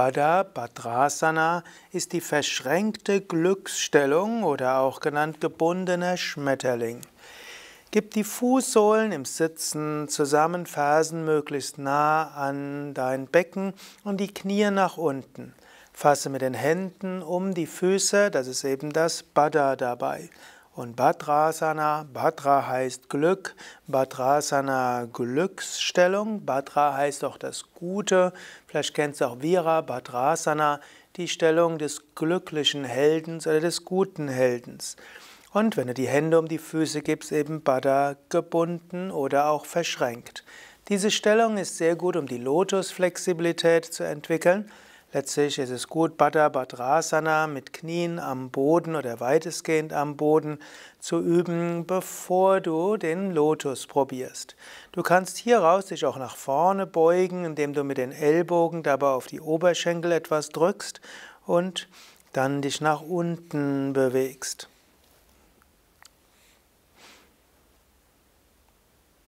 Abada Bhadrasana ist die verschränkte Glücksstellung oder auch genannt gebundener Schmetterling. Gib die Fußsohlen im Sitzen zusammen, Fersen möglichst nah an dein Becken und die Knie nach unten. Fasse mit den Händen um die Füße, das ist eben das Bada dabei. Und Bhadrasana, Bhadra heißt Glück, Bhadrasana Glücksstellung, Bhadra heißt auch das Gute, vielleicht kennst du auch Vira, Bhadrasana, die Stellung des glücklichen Heldens oder des guten Heldens. Und wenn du die Hände um die Füße gibst, eben Bada gebunden oder auch verschränkt. Diese Stellung ist sehr gut, um die Lotusflexibilität zu entwickeln. Letztlich ist es gut, Baddha Badrasana mit Knien am Boden oder weitestgehend am Boden zu üben, bevor du den Lotus probierst. Du kannst hieraus dich auch nach vorne beugen, indem du mit den Ellbogen dabei auf die Oberschenkel etwas drückst und dann dich nach unten bewegst.